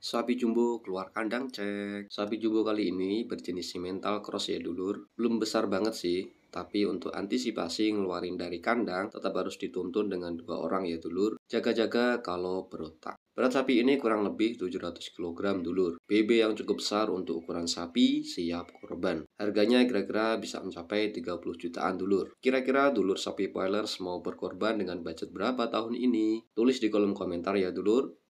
Sapi jumbo keluar kandang cek. Sapi jumbo kali ini berjenis simental cross ya dulur. Belum besar banget sih, tapi untuk antisipasi ngeluarin dari kandang tetap harus dituntun dengan dua orang ya dulur. Jaga-jaga kalau berotak. Berat sapi ini kurang lebih 700 kg dulur. BB yang cukup besar untuk ukuran sapi siap korban. Harganya kira-kira bisa mencapai 30 jutaan dulur. Kira-kira dulur sapi poilers mau berkorban dengan budget berapa tahun ini? Tulis di kolom komentar ya dulur.